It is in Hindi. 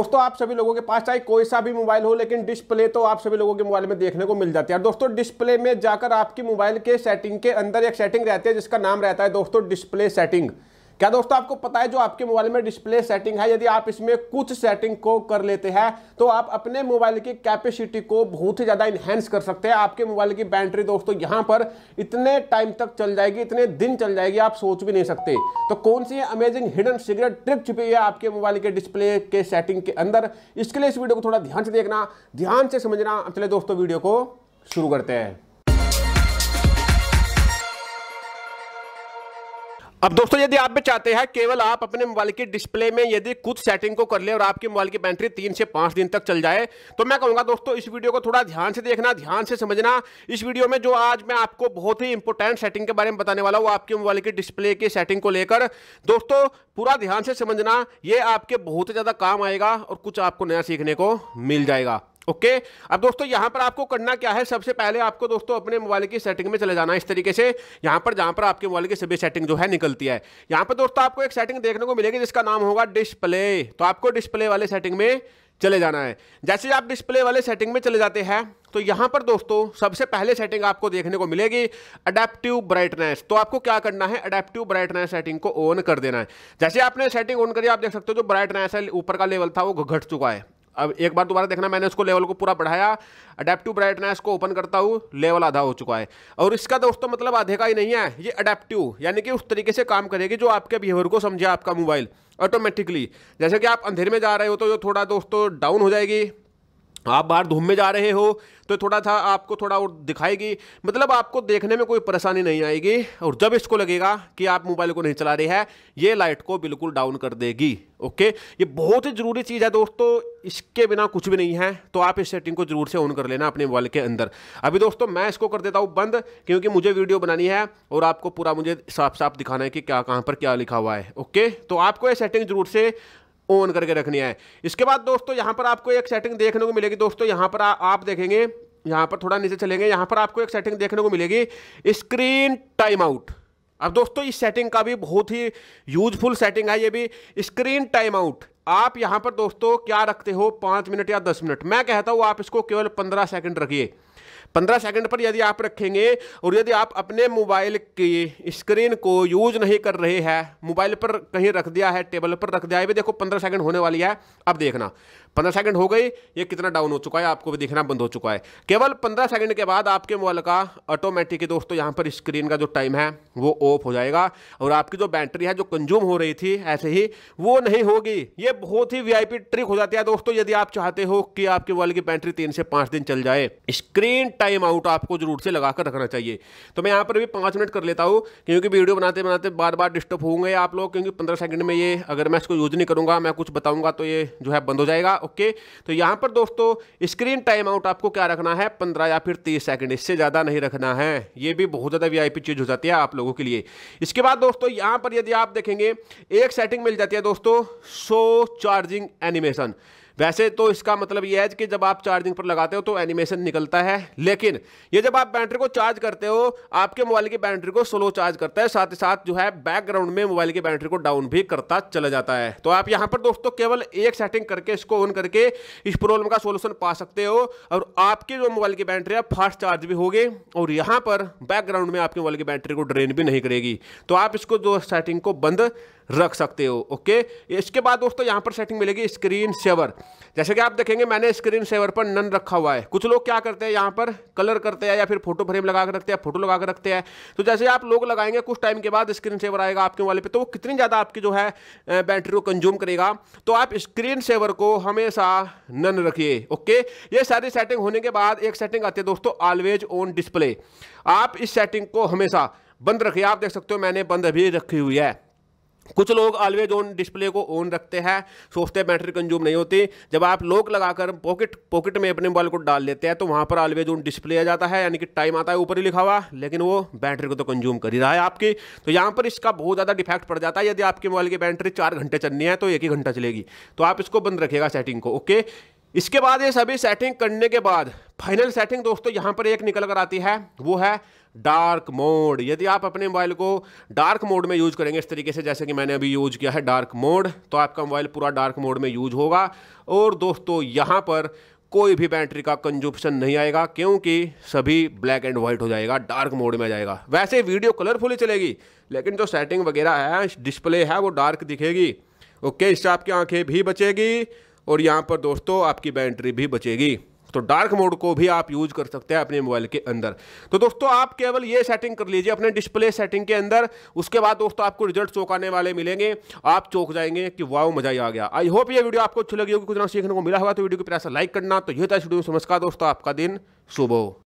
दोस्तों आप सभी लोगों के पास चाहे कोई सा भी मोबाइल हो लेकिन डिस्प्ले तो आप सभी लोगों के मोबाइल में देखने को मिल जाती है दोस्तों डिस्प्ले में जाकर आपकी मोबाइल के सेटिंग के अंदर एक सेटिंग रहती है जिसका नाम रहता है दोस्तों डिस्प्ले सेटिंग क्या दोस्तों आपको पता है जो आपके मोबाइल में डिस्प्ले सेटिंग है यदि आप इसमें कुछ सेटिंग को कर लेते हैं तो आप अपने मोबाइल की कैपेसिटी को बहुत ही ज़्यादा इन्हेंस कर सकते हैं आपके मोबाइल की बैटरी दोस्तों यहाँ पर इतने टाइम तक चल जाएगी इतने दिन चल जाएगी आप सोच भी नहीं सकते तो कौन सी अमेजिंग हिडन सिगरेट ट्रिक छुपी है आपके मोबाइल के डिस्प्ले के सेटिंग के अंदर इसके लिए इस वीडियो को थोड़ा ध्यान से देखना ध्यान से समझना चले दोस्तों वीडियो को शुरू करते हैं अब दोस्तों यदि आप भी चाहते हैं केवल आप अपने मोबाइल की डिस्प्ले में यदि कुछ सेटिंग को कर ले और आपके मोबाइल की बैटरी तीन से पाँच दिन तक चल जाए तो मैं कहूँगा दोस्तों इस वीडियो को थोड़ा ध्यान से देखना ध्यान से समझना इस वीडियो में जो आज मैं आपको बहुत ही इंपॉर्टेंट सेटिंग के बारे में बताने वाला हूँ आपके मोबाइल की डिस्प्ले की सेटिंग को लेकर दोस्तों पूरा ध्यान से समझना ये आपके बहुत ज़्यादा काम आएगा और कुछ आपको नया सीखने को मिल जाएगा ओके okay? अब दोस्तों यहां पर आपको करना क्या है सबसे पहले आपको दोस्तों अपने मोबाइल की सेटिंग में चले जाना है इस तरीके से यहां पर जहां पर आपके मोबाइल की सभी सेटिंग जो है निकलती है यहां पर दोस्तों आपको एक सेटिंग देखने को मिलेगी जिसका नाम होगा डिस्प्ले तो आपको डिस्प्ले वाले सेटिंग में चले जाना है जैसे आप डिस्प्ले वाले सेटिंग में चले जाते हैं तो यहां पर दोस्तों सबसे पहले सेटिंग आपको देखने को मिलेगी अडेप्टिव ब्राइटनेस तो आपको क्या करना है अडेप्टिव ब्राइटनेस सेटिंग को ऑन कर देना है जैसे आपने सेटिंग ऑन करी आप देख सकते हो जो ब्राइटनेस है ऊपर का लेवल था वो घट चुका है अब एक बार दोबारा देखना मैंने उसको लेवल को पूरा बढ़ाया अडेप्टिव ब्राइटनेस को ओपन करता हूँ लेवल आधा हो चुका है और इसका दोस्तों मतलब आधे का ही नहीं है ये अडेप्टिव यानी कि उस तरीके से काम करेगी जो आपके बिहेवियर को समझे आपका मोबाइल ऑटोमेटिकली जैसे कि आप अंधेरे में जा रहे हो तो जो थोड़ा दोस्तों डाउन हो जाएगी आप बाहर धूम में जा रहे हो तो थोड़ा सा आपको थोड़ा और दिखाएगी मतलब आपको देखने में कोई परेशानी नहीं आएगी और जब इसको लगेगा कि आप मोबाइल को नहीं चला रहे हैं ये लाइट को बिल्कुल डाउन कर देगी ओके ये बहुत ही ज़रूरी चीज़ है दोस्तों इसके बिना कुछ भी नहीं है तो आप इस सेटिंग को जरूर से ऑन कर लेना अपने मोबाइल के अंदर अभी दोस्तों मैं इसको कर देता हूँ बंद क्योंकि मुझे वीडियो बनानी है और आपको पूरा मुझे साफ साफ दिखाना है कि क्या कहाँ पर क्या लिखा हुआ है ओके तो आपको ये सेटिंग जरूर से ऑन करके रखनी है इसके बाद दोस्तों यहाँ पर आपको एक सेटिंग देखने को मिलेगी दोस्तों यहाँ पर आ, आप देखेंगे यहाँ पर थोड़ा नीचे चलेंगे यहाँ पर आपको एक सेटिंग देखने को मिलेगी स्क्रीन टाइम आउट अब दोस्तों इस सेटिंग का भी बहुत ही यूजफुल सेटिंग है ये भी स्क्रीन टाइम आउट आप यहाँ पर दोस्तों क्या रखते हो पाँच मिनट या दस मिनट मैं कहता हूँ आप इसको केवल पंद्रह सेकंड रखिए पंद्रह सेकंड पर यदि आप रखेंगे और यदि आप अपने मोबाइल की स्क्रीन को यूज नहीं कर रहे हैं मोबाइल पर कहीं रख दिया है टेबल पर रख दिया है भी देखो पंद्रह सेकंड होने वाली है अब देखना पंद्रह सेकंड हो गए ये कितना डाउन हो चुका है आपको भी दिखना बंद हो चुका है केवल पंद्रह सेकंड के बाद आपके मोबाइल का ऑटोमेटिक दोस्तों यहाँ पर स्क्रीन का जो टाइम है वो ऑफ हो जाएगा और आपकी जो बैटरी है जो कंज्यूम हो रही थी ऐसे ही वो नहीं होगी ये बहुत ही वी ट्रिक हो जाती है दोस्तों यदि आप चाहते हो कि आपके मोबाइल की बैटरी तीन से पाँच दिन चल जाए स्क्रीन टाइम आउट आपको जरूर से लगा कर रखना चाहिए तो मैं यहाँ पर भी पाँच मिनट कर लेता हूँ क्योंकि वीडियो बनाते बनाते बार बार डिस्टर्ब होंगे आप लोग क्योंकि पंद्रह सेकंड में ये अगर मैं इसको यूज नहीं करूँगा मैं कुछ बताऊँगा तो ये जो है बंद हो जाएगा ओके तो यहां पर दोस्तों स्क्रीन टाइम आउट आपको क्या रखना है पंद्रह या फिर तीस सेकंड इससे ज़्यादा नहीं रखना है ये भी बहुत ज़्यादा वी चीज़ हो जाती है आप लोगों के लिए इसके बाद दोस्तों यहां पर यदि आप देखेंगे एक सेटिंग मिल जाती है दोस्तों शो चार्जिंग एनिमेशन वैसे तो इसका मतलब यह है कि जब आप चार्जिंग पर लगाते हो तो एनिमेशन निकलता है लेकिन ये जब आप बैटरी को चार्ज करते हो आपके मोबाइल की बैटरी को स्लो चार्ज करता है साथ ही साथ जो है बैकग्राउंड में मोबाइल की बैटरी को डाउन भी करता चला जाता है तो आप यहाँ पर दोस्तों केवल एक सेटिंग करके इसको ऑन करके इस प्रॉब्लम का सोल्यूशन पा सकते हो और आपकी जो मोबाइल की बैटरी है फास्ट चार्ज भी होगी और यहाँ पर बैकग्राउंड में आपके मोबाइल की बैटरी को ड्रेन भी नहीं करेगी तो आप इसको जो सेटिंग को बंद रख सकते हो ओके इसके बाद दोस्तों यहाँ पर सेटिंग मिलेगी स्क्रीन सेवर जैसे कि आप देखेंगे मैंने स्क्रीन सेवर पर नन रखा हुआ है कुछ लोग क्या करते हैं यहाँ पर कलर करते हैं या फिर फोटो फ्रेम लगा कर रखते हैं फोटो लगा कर रखते हैं तो जैसे आप लोग लगाएंगे कुछ टाइम के बाद स्क्रीन सेवर आएगा आपके मोबाइल पर तो वो कितनी ज़्यादा आपकी जो है बैटरी को कंज्यूम करेगा तो आप स्क्रीन सेवर को हमेशा नन रखिए ओके ये सारी सेटिंग होने के बाद एक सेटिंग आती है दोस्तों ऑलवेज ऑन डिस्प्ले आप इस सेटिंग को हमेशा बंद रखिए आप देख सकते हो मैंने बंद अभी रखी हुई है कुछ लोग ऑलवेज ऑन डिस्प्ले को ऑन रखते हैं सोचते बैटरी कंज्यूम नहीं होती जब आप लोक लगाकर पॉकेट पॉकेट में अपने मोबाइल को डाल लेते हैं तो वहाँ पर ऑलवेज ऑन डिस्प्ले आ जाता है यानी कि टाइम आता है ऊपर ही लिखा हुआ लेकिन वो बैटरी को तो कंज्यूम कर ही रहा है आपकी तो यहाँ पर इसका बहुत ज़्यादा डिफेक्ट पड़ जाता है यदि आपके मोबाइल की बैटरी चार घंटे चलनी है तो एक ही घंटा चलेगी तो आप इसको बंद रखिएगा सेटिंग को ओके इसके बाद ये सभी सेटिंग करने के बाद फाइनल सेटिंग दोस्तों यहाँ पर एक निकल कर आती है वो है डार्क मोड यदि आप अपने मोबाइल को डार्क मोड में यूज करेंगे इस तरीके से जैसे कि मैंने अभी यूज किया है डार्क मोड तो आपका मोबाइल पूरा डार्क मोड में यूज होगा और दोस्तों यहाँ पर कोई भी बैटरी का कंजुप्शन नहीं आएगा क्योंकि सभी ब्लैक एंड वाइट हो जाएगा डार्क मोड में जाएगा वैसे वीडियो कलरफुल ही चलेगी लेकिन जो सेटिंग वगैरह है डिस्प्ले है वो डार्क दिखेगी ओके इससे आपकी आंखें भी बचेगी और यहाँ पर दोस्तों आपकी बैटरी भी बचेगी तो डार्क मोड को भी आप यूज कर सकते हैं अपने मोबाइल के अंदर तो दोस्तों आप केवल ये सेटिंग कर लीजिए अपने डिस्प्ले सेटिंग के अंदर उसके बाद दोस्तों आपको रिजल्ट चौंकाने वाले मिलेंगे आप चौंक जाएंगे कि वाओ मजा ही आ गया आई होप ये वीडियो आपको अच्छी लगी होगी कुछ ना सीखने को मिला हुआ तो वीडियो को प्यार लाइक करना तो यह था वीडियो समझ दोस्तों आपका दिन शुभ हो